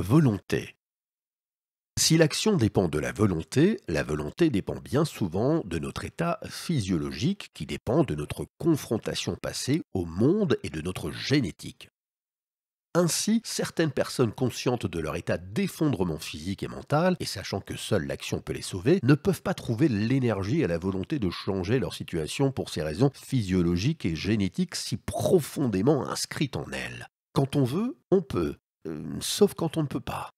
Volonté. Si l'action dépend de la volonté, la volonté dépend bien souvent de notre état physiologique qui dépend de notre confrontation passée au monde et de notre génétique. Ainsi, certaines personnes conscientes de leur état d'effondrement physique et mental, et sachant que seule l'action peut les sauver, ne peuvent pas trouver l'énergie et la volonté de changer leur situation pour ces raisons physiologiques et génétiques si profondément inscrites en elles. Quand on veut, on peut, euh, sauf quand on ne peut pas.